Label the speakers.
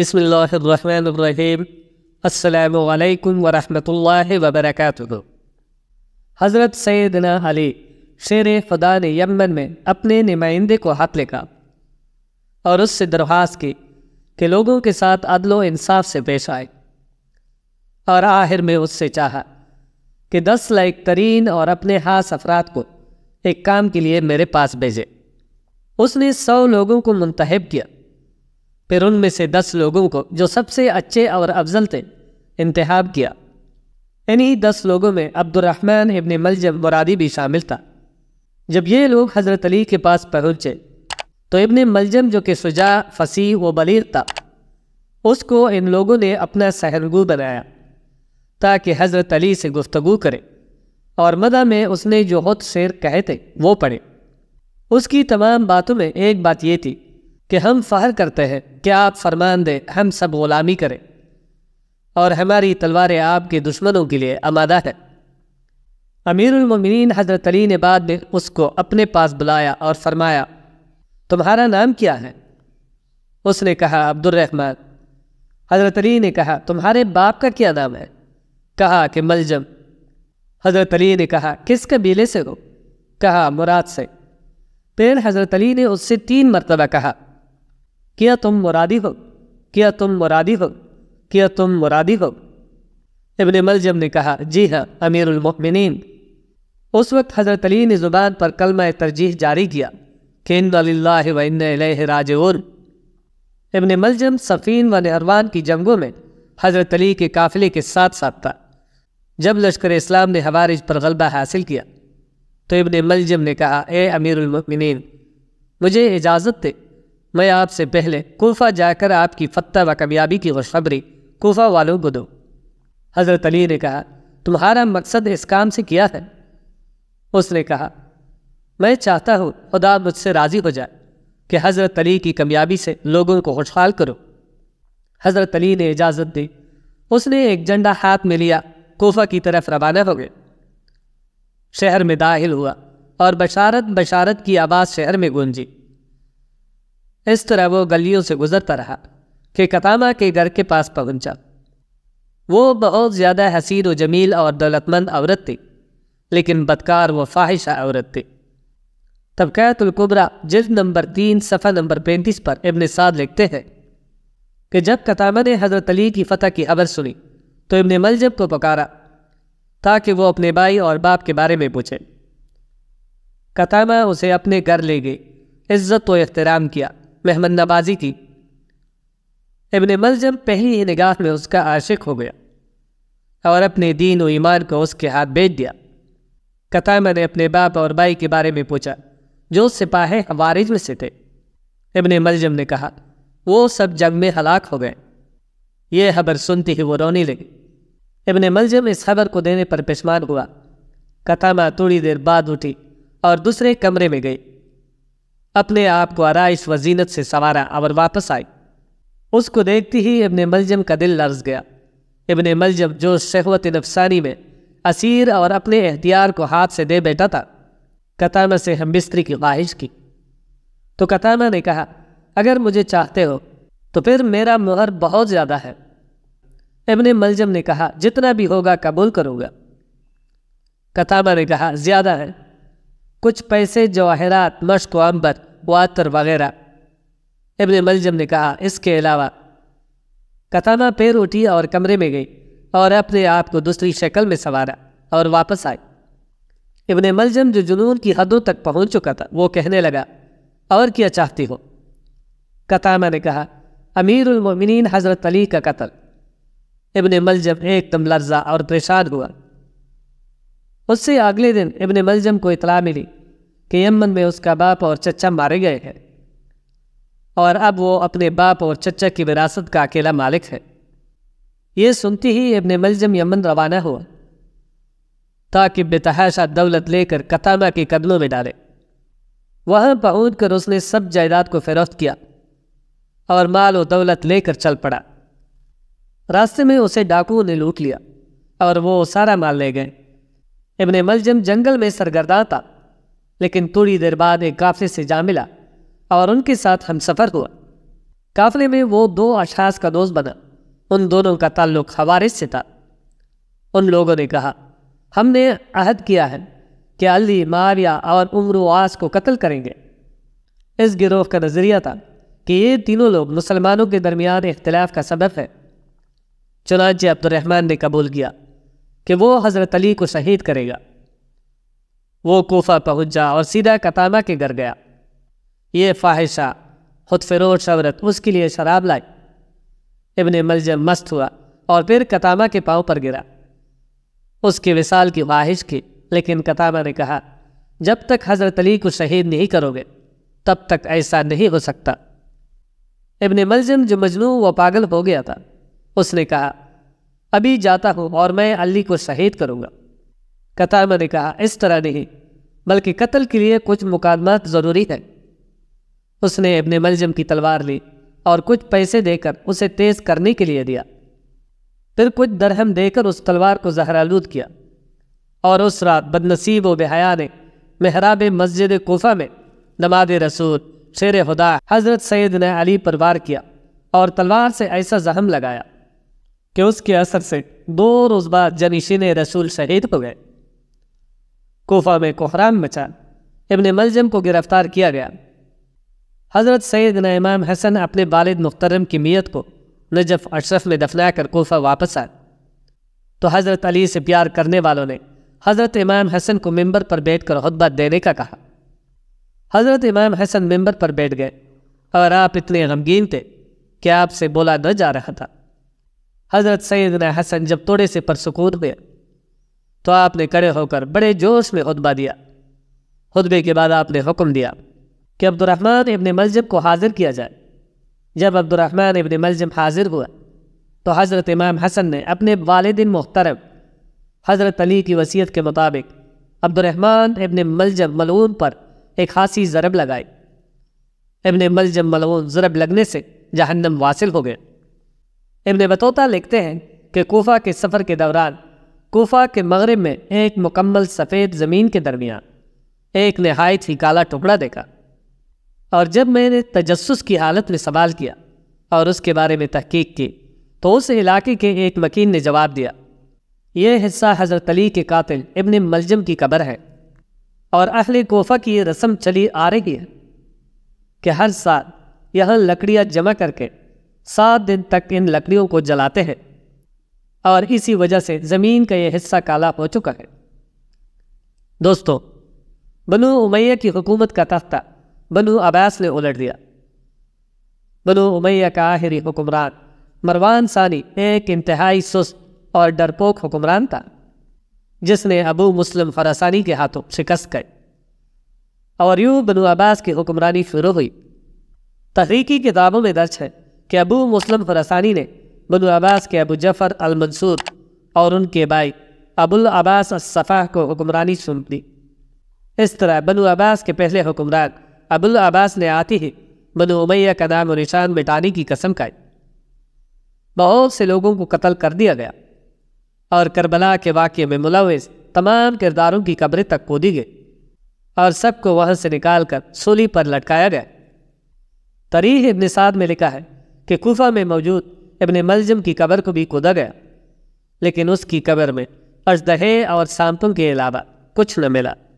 Speaker 1: बसमीम अल्लाम वरहमल वबरक हज़रत सैदना अली शेर खुदा ने यमन में अपने नुमाइंदे को हाथ लिखा और उससे दरख्वास्त की कि लोगों के साथ अदलो इंसाफ से पेश आए और आखिर में उससे चाहा कि दस लाइक तरीन और अपने खास अफराद को एक काम के लिए मेरे पास भेजे उसने सौ लोगों को मुंतहब किया फिर उनमें से दस लोगों को जो सबसे अच्छे और अफजल थे इंतहाब किया इन्हीं दस लोगों में अब्दुलरहमान इबन मलजम मुरादी भी शामिल था जब ये लोग हज़रत अली के पास पहुँचे तो इबन मलजम जो कि सुजा फसी व बलीर था उसको इन लोगों ने अपना सहरगु बनाया ताकि हज़रत अली से गुफ्तगु करें और मदा में उसने जो हत शेर कहे थे वो पढ़े उसकी तमाम बातों में एक बात ये थी कि हम फ़ाहर करते हैं क्या आप फरमान दें हम सब ग़ुलामी करें और हमारी तलवारें आपके दुश्मनों के लिए आमादा है अमीरमिन हज़रत अली ने बाद में उसको अपने पास बुलाया और फरमाया तुम्हारा नाम क्या है उसने कहा अब्दुलरहमान हज़रत अली ने कहा तुम्हारे बाप का क्या नाम है कहा कि मलजम हज़रत अली ने कहा किस कबीले से हो कहा मुराद से फिर हज़रत अली ने उससे तीन मरतबा कहा क्या तुम मुरादी हो क्या तुम मुरादी हो क्या तुम मुरादी हो इबन मलजम ने कहा जी हाँ अमीरमिन उस वक्त हज़रत अली ने ज़ुबान पर कलमा तरजीह जारी किया खिन इबन मलजम सफ़ीन व नरवान की जंगों में हज़रत अली के काफ़िले के साथ साथ था जब लश्कर इस्लाम ने हवारिज पर गलबा हासिल किया तो इबन मलजम ने कहा ए अमीरमिन मुझे इजाज़त दे मैं आपसे पहले कोफा जाकर आपकी फतह व कामयाबी की खुशखबरी कोफा वालों को दो हज़रत अली ने कहा तुम्हारा मकसद इस काम से किया है उसने कहा मैं चाहता हूँ खुदा मुझसे राज़ी हो जाए कि हज़रत अली की कामयाबी से लोगों को खुशहाल करो हज़रत अली ने इजाज़त दी उसने एक झंडा हाथ में लिया कोफा की तरफ रवाना हो गए शहर में दाखिल हुआ और बशारत बशारत की आवाज़ शहर में गूंजी इस तरह वो गलियों से गुजरता रहा कि कतामा के घर के पास पहुंचा वो बहुत ज़्यादा हसीर व जमील और दौलतमंद औरत थी लेकिन बदकार व फाहिशा औरत थी तबक़ातुलकुबरा जिल नंबर तीन सफ़ा नंबर पैंतीस पर इबन साद लिखते हैं कि जब कतामा ने हज़रत अली की फ़तह की खबर सुनी तो इबन मलजब को पुकारा ताकि वो अपने भाई और बाप के बारे में पूछे कतामा उसे अपने घर ले गई इज़्ज़त व अहतराम किया मेहमद नवाजी की इबन मलजम पहली ही निगाह में उसका आशिक हो गया और अपने दीन और ईमान को उसके हाथ बेच दिया कतामा ने अपने बाप और भाई के बारे में पूछा जो सिपाही हवारिज में से थे इबन मलजम ने कहा वो सब जंग में हलाक हो गए यह खबर सुनते ही वो रोने लगी इबन मलजम इस खबर को देने पर पेशमान हुआ कतामा थोड़ी देर बाद उठी और दूसरे कमरे में गई अपने आप को आरइश व जीनत से संवारा और वापस आई उसको देखते ही इबन मलजम का दिल लर्ज गया इबन मलजम जो शहवत नफसानी में असीर और अपने एहतियार को हाथ से दे बैठा था कतामा से हम बिस्तरी की ख्वाहिश की तो कतामा ने कहा अगर मुझे चाहते हो तो फिर मेरा मोहर बहुत ज़्यादा है इबन मलजम ने कहा जितना भी होगा कबूल करूँगा कतामा ने कहा ज़्यादा है कुछ पैसे जवाहरात मश्क अंबर वातर वगैरह इबन मलजम ने कहा इसके अलावा कताना पैर उठी और कमरे में गई और अपने आप को दूसरी शक्ल में संवारा और वापस आई इबन मलजम जो जुनून की हदों तक पहुंच चुका था वो कहने लगा और क्या चाहती हो कतामा ने कहा अमीरमिन हज़रत अली का कत्ल इबन मलजम एकदम लर्जा और परेशान हुआ उससे अगले दिन इबन मलजम को इतला मिली कि यमन में उसका बाप और चचा मारे गए हैं और अब वो अपने बाप और चचा की विरासत का अकेला मालिक है ये सुनती ही इबन मलजम यमन रवाना हुआ ताकि बेतहाशा दौलत लेकर कतामा के कदलों में डाले वहाँ पहुँच कर उसने सब जायदाद को फरोख्त किया और माल और दौलत लेकर चल पड़ा रास्ते में उसे डाकुओं ने लूट लिया और वो सारा माल ले गए इबन मलजम जंगल में सरगर्दा था लेकिन थोड़ी देर बाद एक काफले से जा मिला और उनके साथ हम सफ़र हुआ काफले में वो दो अशास का दोस्त बना उन दोनों का ताल्लुक हवारिस से था उन लोगों ने कहा हमने अहद किया है कि अली मारिया और आस को कत्ल करेंगे इस गिरोह का नज़रिया था कि ये तीनों लोग मुसलमानों के दरमियान इख्तलाफ का सबब है चुनाच अब्दुलरहमान ने कबूल किया कि वो हज़रत अली को शहीद करेगा वो कोफा पहुंच जा और सीधा कतामा के घर गया ये फाहिशा खुद फिरोज शवरत उसके लिए शराब लाई इबन मलजम मस्त हुआ और फिर कतामा के पाँव पर गिरा उसके विशाल की ख्वाहिश की लेकिन कतामा ने कहा जब तक हज़रत अली को शहीद नहीं करोगे तब तक ऐसा नहीं हो सकता इबन मलजम जो मजनू व पागल हो गया था उसने कहा अभी जाता हूँ और मैं अली को शहीद करूँगा कतारमा ने कहा इस तरह नहीं बल्कि कत्ल के लिए कुछ मुकदमा ज़रूरी है उसने अपने मलजम की तलवार ली और कुछ पैसे देकर उसे तेज़ करने के लिए दिया फिर कुछ दरहम देकर उस तलवार को जहरालूद किया और उस रात बदनसीब व बेहया ने मेहराब मस्जिद कोफा में नमाज रसूल शेर खुदा हज़रत सैद ने अली पर वार किया और तलवार से ऐसा जहम लगाया कि उसके असर से दो रोज़ बाद ने रसूल शहीद हो गए कोफा में कोहराम मचा इबन मलजम को गिरफ्तार किया गया हज़रत सैद इमाम हसन अपने वालद मुख्तरम की मीयत को नजफ अशरफ में दफना कर कोफा वापस आए तो हज़रत अली से प्यार करने वालों ने हज़रत इमाम हसन को मेंबर पर बैठ कर खुतबा देने का कहा हज़रत इमाम हसन मेंबर पर बैठ गए और आप इतने गमगीन थे कि आपसे बोला न जा रहा था हज़रत सैद हसन जब तोड़े से परसकून हुए तो आपने कड़े होकर बड़े जोश में खुतबा दिया खुतबे के बाद आपने हुक्म दिया कि अब्दुलरहमान इबन मलजम को हाजिर किया जाए जब अब्दुलरहमान इबन मलजम हाजिर हुआ तो हज़रत इमाम हसन ने अपने वालदिन मुख्तरम हज़रत अली की वसीयत के मुताबिक अब्दुलरहमान इबन मलजम मलून पर एक खासी ज़रब लगाई इबन मलजम मलून ज़रब लगने से जहन्नम वासिल हो गए इबन बतौता लिखते हैं कि कोफा के सफ़र के दौरान कोफा के मगरब में एक मुकम्मल सफ़ेद ज़मीन के दरमियान एक नहायत ही काला टुकड़ा देखा और जब मैंने तजस्स की हालत में सवाल किया और उसके बारे में तहकीक की तो उस इलाके के एक वकील ने जवाब दिया यह हिस्सा हज़रत अली के कातिल इबन मलजम की कबर है और अहल कोफा की रस्म चली आ रही है कि हर साल यहाँ लकड़ियाँ जमा करके सात दिन तक इन लकड़ियों को जलाते हैं और इसी वजह से ज़मीन का यह हिस्सा काला हो चुका है दोस्तों बनु उमैया की हुकूमत का तख्ता बनु अब्बास ने उलट दिया बनु उमैया का आखिरी हुक्मरान मरवान सानी एक इंतहाई सुस्त और डरपोक हुक्मरान था जिसने अबू मुस्लिम फरासानी के हाथों शिकस्त गए और यूं बनु अब्बास की हुक्मरानी शुरू हुई तहरीकी किताबों में दर्ज है कि अबू मुस्लिम फरसानी ने बनु अब्बास के अबू जफ़र मंसूर और उनके भाई अबुल अब्बास असफ़ा को हुक्मरानी सौंप दी इस तरह बनु अब्बास के पहले हुक्मरान अबुल अब्बास ने आते ही बनु उमैया का नाम और निशान मिटाने की कसम खाई बहुत से लोगों को कत्ल कर दिया गया और करबला के वाक़े में मुलविस तमाम किरदारों की कब्रें तक खोदी गई और सबको वहाँ से निकाल कर सूली पर लटकाया गया तरीह इबन साद में लिखा है कि कोफा में मौजूद इबन मलजम की कबर को भी कूदा गया लेकिन उसकी कबर में अजदहे और सांपों के अलावा कुछ न मिला